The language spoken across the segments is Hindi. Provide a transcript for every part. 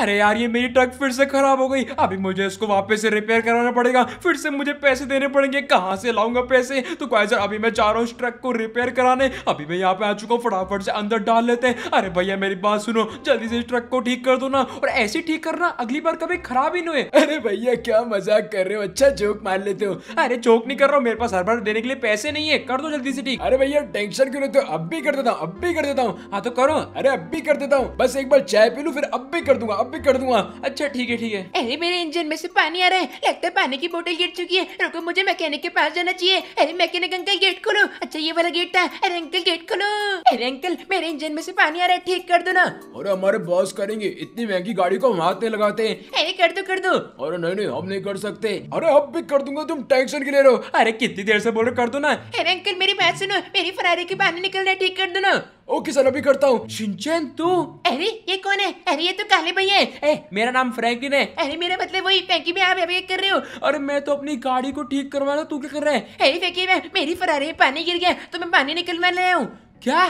अरे यार ये मेरी ट्रक फिर से खराब हो गई अभी मुझे इसको वापस से रिपेयर कराना पड़ेगा फिर से मुझे पैसे देने पड़ेंगे कहाँ से लाऊंगा पैसे तो सर अभी मैं चाह रहा हूँ इस ट्रक को रिपेयर कराने अभी मैं यहाँ पे आ चुका हूँ फटाफट से अंदर डाल लेते हैं अरे भैया मेरी बात सुनो जल्दी से इस ट्रक को ठीक कर दो ना और ऐसे ठीक करना अगली बार कभी खराब ही नहीं हुए अरे भैया क्या मजाक कर रहे हो अच्छा जोक मान लेते हो अरे जोक नहीं कर रहा हूँ मेरे पास हर बार देने के लिए पैसे नहीं है कर दो जल्दी से ठीक अरे भैया टेंशन क्यों लेते हो अब भी कर देता हूँ अब भी कर देता हूँ हाँ तो करो अरे अब भी कर देता हूँ बस एक बार चाय पी लू फिर अब भी कर दूंगा अब भी कर दूंगा अच्छा ठीक है ठीक है अरे मेरे इंजन में से पानी आ रहा है लगता है पानी की बोतल गिर चुकी है रुको मुझे मैकेनिक के पास जाना चाहिए अरे मैकेनिक अंकल गेट खोलो अच्छा ये वाला गेट था अरे अंकल गेट खोलो अरे अंकल मेरे इंजन में से पानी आ रहा है ठीक कर दो ना अरे हमारे बॉस करेंगे इतनी महंगी गाड़ी को हम हाथ नहीं लगाते अरे कर दो कर दो अरे नहीं नहीं हम नहीं कर सकते अरे अब भी कर दूंगा तुम टेंशन ले रहो अरे कितनी देर से बोलो कर दो ना अरे अंकल मेरी बात सुनो मेरी फरारी के पानी निकल रहा है ठीक कर दो ना ओके सर अभी करता हूँ शिंचन तू अरे ये कौन है अरे ये तो काले भैया है ए, मेरा नाम फ्रैंकलिन है अरे मेरा मतलब वही फैंकी में आप अभी कर रहे हो अरे मैं तो अपनी गाड़ी को ठीक करवा रहा तू क्या कर रहा है अरे फैंकी में मेरी फरारी पानी गिर गया तो मैं पानी निकलवा ले हूँ क्या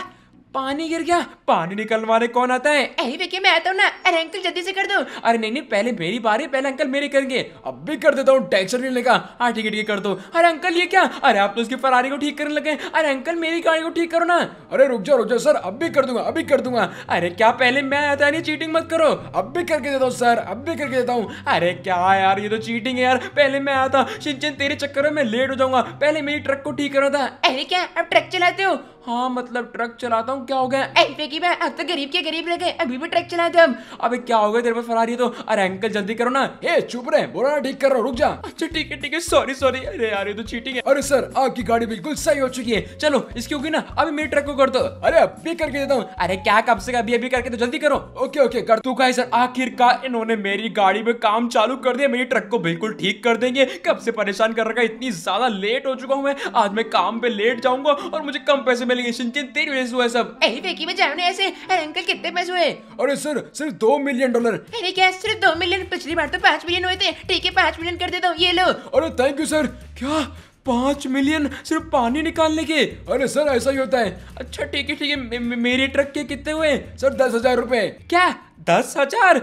पानी गिर गया पानी निकलवाने कौन आता है अरे देखिए मैं आता तो हूँ ना अरे अंकल जल्दी से कर दो अरे नहीं नहीं पहले मेरी बारी पहले अंकल मेरे करेंगे अब भी कर देता हूँ टेंशन नहीं लेगा हाँ ठीक है ठीक है कर दो अरे अंकल ये क्या अरे आप तो उसकी फरारी को ठीक करने लगे अरे अंकल मेरी गाड़ी को ठीक करो ना अरे रुक जाओ रुक जाओ सर अब भी कर दूंगा अभी कर दूंगा अरे क्या पहले मैं आता नहीं चीटिंग मत करो अब भी करके देता हूँ सर अब भी करके देता हूँ अरे क्या यार ये तो चीटिंग है यार पहले मैं आया था सिंचन तेरे चक्कर में लेट हो जाऊंगा पहले मेरी ट्रक को ठीक करा था अरे क्या अब ट्रक चलाते हो हाँ मतलब ट्रक चलाता हूँ क्या हो गया ए मैं अब तो गरीब के गरीब रह गए अभी भी ट्रक चलाए थे हम अबे क्या हो गया तेरे पास फरारी तो अरे अंकल जल्दी करो ना ए चुप रहे बोला ना ठीक कर रहा रुक जा अच्छा ठीक है ठीक है सॉरी सॉरी अरे यार ये तो चीटिंग है अरे सर आपकी गाड़ी बिल्कुल सही हो चुकी है चलो इसकी होगी ना अभी मेरे ट्रक को कर दो अरे अभी करके देता हूँ अरे क्या कब से अभी अभी करके तो जल्दी करो ओके ओके कर तू कहा सर आखिरकार इन्होंने मेरी गाड़ी में काम चालू कर दिया मेरी ट्रक को बिल्कुल ठीक कर देंगे कब से परेशान कर रखा इतनी ज्यादा लेट हो चुका हूँ मैं आज मैं काम पे लेट जाऊंगा और मुझे कम पैसे एलिगेशन के सब अरे में ऐसे अरे अंकल कितने पैसे हुए अरे सर सिर्फ दो मिलियन डॉलर अरे क्या सिर्फ दो मिलियन पिछली बार तो पाँच मिलियन हुए थे ठीक है पाँच मिलियन कर देता हूँ ये लो अरे थैंक यू सर क्या पाँच मिलियन सिर्फ पानी निकालने के अरे सर ऐसा ही होता है अच्छा ठीक है ठीक है मेरे ट्रक के कितने हुए सर दस हजार रूपए क्या दस हजार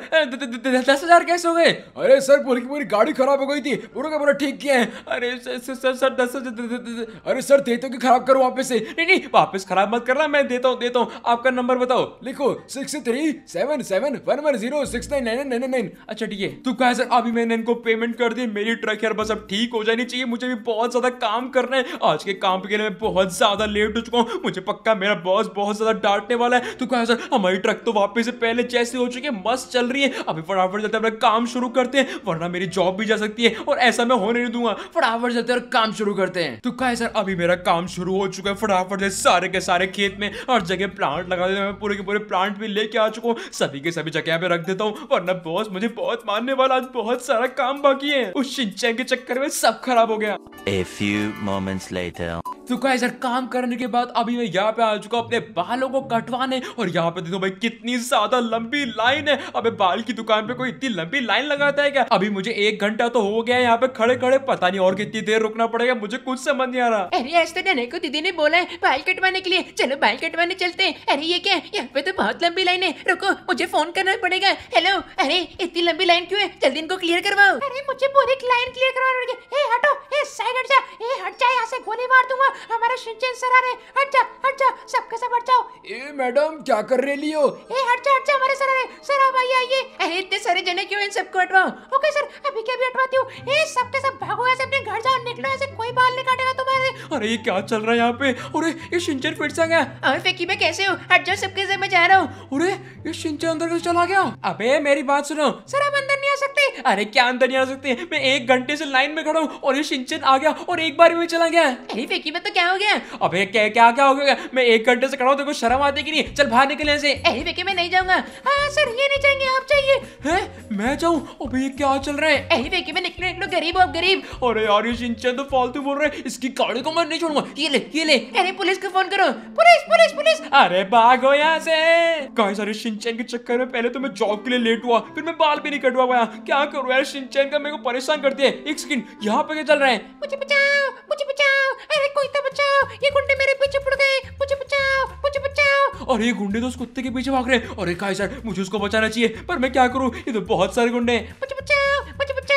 दस हजार कैसे हो गए अरे सर पूरी की पूरी गाड़ी खराब हो गई थी पूरा का पूरा ठीक किया है अरे सर सर सर दस अरे सर देते हो कि खराब करो वापस से नहीं नहीं वापस खराब मत करना मैं देता हूँ देता हूँ आपका नंबर बताओ लिखो six three seven seven one one zero six nine nine nine nine अच्छा ठीक है तो क्या सर अभी मैंने इनको पेमेंट कर दी मेरी ट्रक यार बस अब ठीक हो जानी चाहिए मुझे भी बहुत ज्यादा काम करना है आज के काम के लिए मैं बहुत ज्यादा लेट हो चुका हूँ मुझे पक्का मेरा बॉस बहुत ज्यादा डांटने वाला है तो क्या सर हमारी ट्रक तो वापस से पहले जैसे हो चुकी है मस्त चल रही है अभी फटाफट जाते अपना काम शुरू करते हैं वरना मेरी जॉब भी जा सकती है और ऐसा मैं होने नहीं दूंगा फटाफट जाते और काम शुरू करते हैं तो कहा सर अभी मेरा काम शुरू हो चुका है फटाफट से सारे के सारे खेत में हर जगह प्लांट लगा देते मैं पूरे के पूरे प्लांट भी लेके आ चुका हूँ सभी के सभी जगह पे रख देता हूँ वरना बॉस मुझे बहुत मानने वाला आज बहुत सारा काम बाकी है उस सिंचाई के चक्कर में सब खराब हो गया A few moments later. तो गाइस यार काम करने के बाद अभी मैं यहाँ पे आ चुका हूँ अपने बालों को कटवाने और यहाँ पे देखो भाई कितनी ज्यादा लंबी लाइन है अबे बाल की दुकान पे कोई इतनी लंबी लाइन लगाता है क्या अभी मुझे एक घंटा तो हो गया यहाँ पे खड़े खड़े पता नहीं और कितनी देर रुकना पड़ेगा मुझे कुछ समझ नहीं आ रहा अरे आज तो नन्हे को दीदी ने बोला है बाल कटवाने के लिए चलो बाल कटवाने चलते हैं अरे ये क्या यहाँ पे तो बहुत लंबी लाइन है रुको मुझे फोन करना पड़ेगा हेलो अरे इतनी लंबी लाइन क्यों है जल्दी इनको क्लियर करवाओ अरे मुझे पूरी लाइन क्लियर करवा पड़ेगी हटो साइड हट जा हट जा यहाँ से गोली मार दूंगा हमारा शिनचैन सर आ रहे हट जा हट जा सबके सब हट जाओ ए मैडम क्या कर रहे लियो ए हट जा हट जा हमारे सर है सर अब आइए आइए अरे इतने सारे जने क्यों इन सबको अटवाओ ओके सर अभी क्या भी अटवाती हूँ ये सब के सब भागो ऐसे अपने घर जाओ निकलो ऐसे कोई बाल नहीं काटेगा तुम्हारे अरे ये क्या चल रहा है यहाँ पे अरे ये शिंचन फिर से गया अरे फेकी मैं कैसे हो हट जाओ सबके से मैं जा रहा हूँ अरे ये शिंचन अंदर कैसे चला गया अबे मेरी बात सुनो सर अब अंदर अरे क्या अंदर नहीं आ सकते मैं एक घंटे से लाइन में खड़ा हूँ और ये सिंचन आ गया और एक बार में चला गया अरे फेंकी में तो क्या हो गया अब क्या क्या क्या हो गया मैं एक घंटे से खड़ा हूँ तो शर्म आती की नहीं चल बाहर निकले ऐसे अरे फेंकी मैं नहीं जाऊंगा हाँ, सर ये नहीं जाएंगे आप चाहिए मैं जाऊँ अब ये क्या चल रहा है अरे फेकी मैं निकले निकलो गरीब आप गरीब अरे यार ये सिंचन तो फालतू बोल रहे है इसकी गाड़ी को मैं नहीं छोड़ूंगा ये ले ये ले अरे पुलिस को फोन करो पुलिस पुलिस नोटिस अरे भागो यहाँ से गाइस अरे शिनचैन के चक्कर में पहले तो मैं जॉब के लिए लेट हुआ फिर मैं बाल भी नहीं कटवा पाया क्या करूँ यार सिंचन का मेरे को परेशान करती है एक सेकंड यहाँ पे चल रहे हैं मुझे बचाओ मुझे बचाओ अरे कोई तो बचाओ ये गुंडे मेरे पीछे पड़ गए मुझे बचाओ मुझे बचाओ और ये गुंडे तो उस कुत्ते के पीछे भाग रहे हैं अरे गाइस यार मुझे उसको बचाना चाहिए पर मैं क्या करूँ ये तो बहुत सारे गुंडे हैं मुझे बचाओ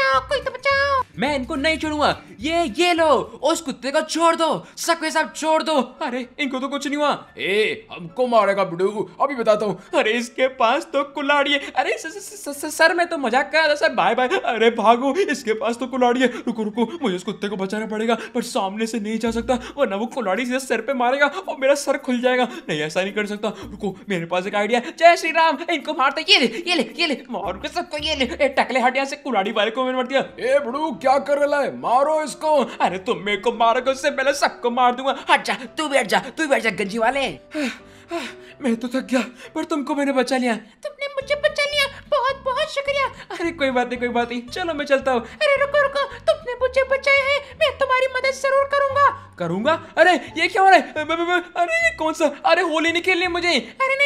बचाओ कोई तो बचाओ मैं इनको नहीं छोड़ूंगा ये ये लो उस कुत्ते को छोड़ दो सकवे साहब छोड़ दो अरे इनको तो कुछ नहीं हुआ ए हमको मारेगा बिडू अभी बताता हूँ अरे इसके पास तो कुलाड़ी है अरे स, स, स, स, स, सर मैं तो मजाक कर रहा था सर बाय बाय अरे भागो इसके पास तो कुलाड़ी है रुको रुको मुझे उस कुत्ते को बचाना पड़ेगा पर सामने से नहीं जा सकता वरना वो कुलाड़ी सीधे सर पे मारेगा और मेरा सर खुल जाएगा नहीं ऐसा नहीं कर सकता रुको मेरे पास एक आइडिया जय श्री राम इनको मारते ये ले ये ले ये ले मारो सबको ये ले टकले हटिया से कुलाड़ी वाले को में मर दिया ए बड़ू क्या कर रहा है मारो इसको अरे तुम मेरे को मारोगे उससे पहले सबको मार दूंगा हट जा तू बैठ जा तू बैठ जा गंजी वाले मैं तो थक गया पर तुमको मैंने बचा लिया तुमने मुझे बचा लिया बहुत बहुत शुक्रिया अरे कोई बात नहीं कोई बात नहीं चलो मैं चलता हूँ अरे रुको रुको तुमने मुझे बचाया है मैं तुम्हारी मदद जरूर करूंगा करूंगा अरे ये क्या हो रहा है अरे ये कौन सा अरे होली नहीं खेलनी मुझे अरे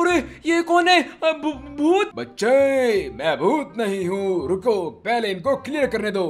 अरे ये कौन है भूत बच्चे मैं भूत नहीं हूँ रुको पहले इनको क्लियर करने दो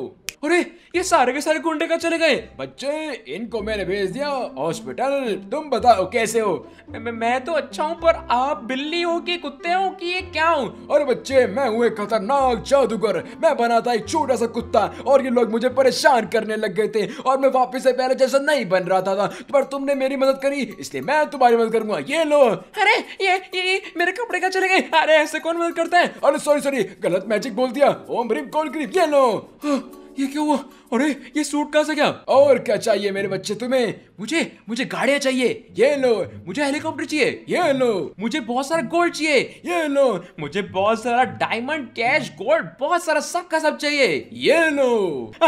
अरे ये सारे के सारे गुंडे का चले गए बच्चे इनको मैंने भेज दिया हॉस्पिटल तुम बताओ कैसे हो मैं, मैं तो अच्छा हूँ पर आप बिल्ली हो कि कुत्ते हो कि ये क्या हूँ अरे बच्चे मैं हूँ एक खतरनाक जादूगर मैं बना था एक छोटा सा कुत्ता और ये लोग मुझे परेशान करने लग गए थे और मैं वापिस से पहले जैसा नहीं बन रहा था, था पर तुमने मेरी मदद करी इसलिए मैं तुम्हारी मदद करूंगा ये लो अरे ये, ये मेरे कपड़े का चले गए अरे ऐसे कौन मदद करता है अरे सॉरी सॉरी गलत मैजिक बोल दिया ओम भ्रीम कॉल क्रीम ये लो हाँ। E aqui eu अरे ये सूट कहा से क्या और क्या चाहिए मेरे बच्चे तुम्हें मुझे मुझे गाड़ियाँ चाहिए ये लो मुझे हेलीकॉप्टर चाहिए ये लो मुझे बहुत सारा गोल्ड चाहिए ये लो मुझे बहुत सारा डायमंड कैश गोल्ड बहुत सारा सब का सब चाहिए ये लो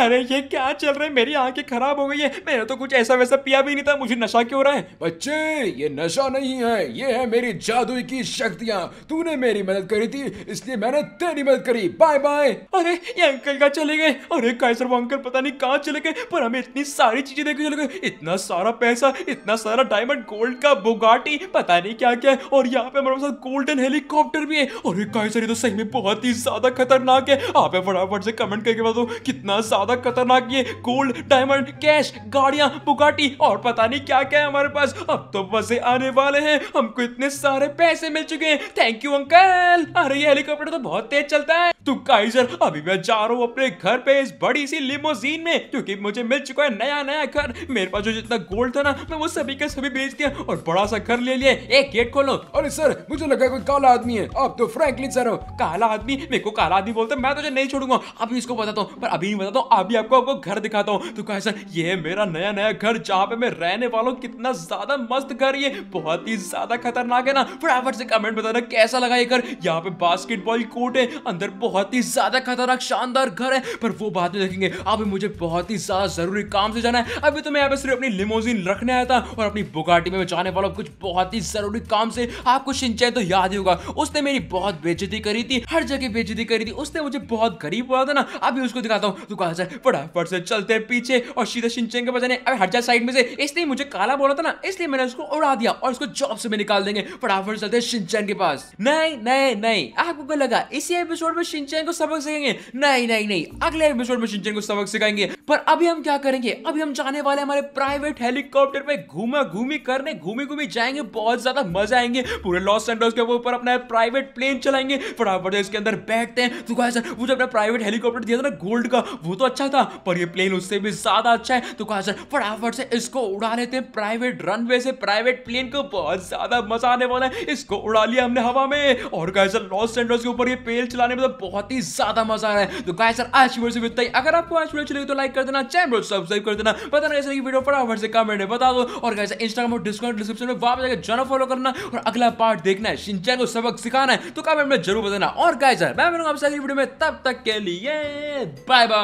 अरे ये क्या चल रहा है मेरी आंखें खराब हो गई है मैंने तो कुछ ऐसा वैसा पिया भी नहीं था मुझे नशा क्यों हो रहा है बच्चे ये नशा नहीं है ये है मेरी जादू की शक्तियाँ तूने मेरी मदद करी थी इसलिए मैंने तेरी मदद करी बाय बाय अरे ये अंकल का चले गए अरे कैसर अंकल पता नहीं कहाँ चले गए पर हमें इतनी सारी चीजें देखने चले गए इतना सारा पैसा इतना सारा डायमंड गोल्ड का बुगाटी पता नहीं क्या क्या है और यहाँ पे हमारे साथ गोल्डन हेलीकॉप्टर भी है और ये सारी तो सही में बहुत ही ज्यादा खतरनाक है आप फटाफट से कमेंट करके बताओ कितना ज्यादा खतरनाक ये गोल्ड डायमंड कैश गाड़ियां बुगाटी और पता नहीं क्या क्या है हमारे पास अब तो मजे आने वाले हैं हमको इतने सारे पैसे मिल चुके हैं थैंक यू अंकल अरे ये हेलीकॉप्टर तो बहुत तेज चलता है तो काइजर अभी मैं जा रहा हूँ अपने घर पे इस बड़ी सी लिमोजिन जीन में क्योंकि मुझे मिल चुका है नया नया घर मेरे पास जो जितना गोल्ड था ना मैं वो सभी का सभी बेच दिया और बड़ा सा घर ले लिया एक गेट खोलो अरे सर मुझे लगा कोई काला आदमी है आप तो फ्रैंकलिन सर हो काला आदमी मेरे को काला आदमी बोलते मैं तुझे नहीं छोड़ूंगा अभी इसको बताता हूँ पर अभी नहीं बताता हूँ अभी आपको आपको घर दिखाता हूँ तो कहा सर ये मेरा नया नया घर जहाँ पे मैं रहने वाला हूँ कितना ज्यादा मस्त घर ये बहुत ही ज्यादा खतरनाक है ना फटाफट से कमेंट बताना कैसा लगा ये घर यहाँ पे बास्केटबॉल कोर्ट है अंदर बहुत ही ज्यादा खतरनाक शानदार घर है पर वो बात में देखेंगे अभी मुझे बहुत ही ज़्यादा ज़रूरी काम से जाना है अभी तो मैं यहाँ पे सिर्फ अपनी लिमोजिन रखने आया था और अपनी बुगाटी में जाने वाला कुछ बहुत ही ज़रूरी काम से आपको सिंचाई तो याद ही होगा उसने मेरी बहुत बेचती करी थी हर जगह बेचती करी थी उसने मुझे बहुत गरीब बोला था ना अभी उसको दिखाता हूँ तू कहा फटाफट से चलते पीछे और सीधा सिंचाई के बचाने अभी हर जगह साइड में से इसलिए मुझे काला बोला था ना इसलिए मैंने उसको उड़ा दिया और उसको जॉब से भी निकाल देंगे फटाफट चलते सिंचन के पास नहीं नहीं नहीं आपको क्या लगा इसी एपिसोड में सिंचाई को सबक सीखेंगे नहीं नहीं नहीं अगले एपिसोड में सिंचन को सबक सिखाएंगे पर अभी हम क्या करेंगे अभी हम जाने वाले हमारे प्राइवेट हेलीकॉप्टर में घूमा घूमी करने घूमी घूमी जाएंगे बहुत ज्यादा मजा आएंगे पूरे लॉस एंडोस के ऊपर अपना प्राइवेट प्लेन चलाएंगे फटाफट इसके अंदर बैठते हैं तो कहा सर वो जो अपना प्राइवेट हेलीकॉप्टर दिया था ना गोल्ड का वो तो अच्छा था पर ये प्लेन उससे भी ज्यादा अच्छा है तो कहा सर फटाफट से इसको उड़ा लेते हैं प्राइवेट रनवे से प्राइवेट प्लेन को बहुत ज्यादा मजा आने वाला है इसको उड़ा लिया हमने हवा में और कहा सर लॉस एंडोस के ऊपर ये प्लेन चलाने में तो बहुत ही ज्यादा मजा आ रहा है तो कहा सर आज की से अगर आपको आज अच्छी लगी तो लाइक कर देना चैनल सब्सक्राइब कर देना पता ना कैसे वीडियो फटाफट से कमेंट में बता दो और कैसे इंस्टाग्राम और डिस्काउंट डिस्क्रिप्शन में वापस जाकर जाना फॉलो करना और अगला पार्ट देखना है शिनचैन को सबक सिखाना है तो कमेंट में जरूर बताना और कैसे मैं मिलूंगा आपसे अगली वीडियो में तब तक के लिए बाय बाय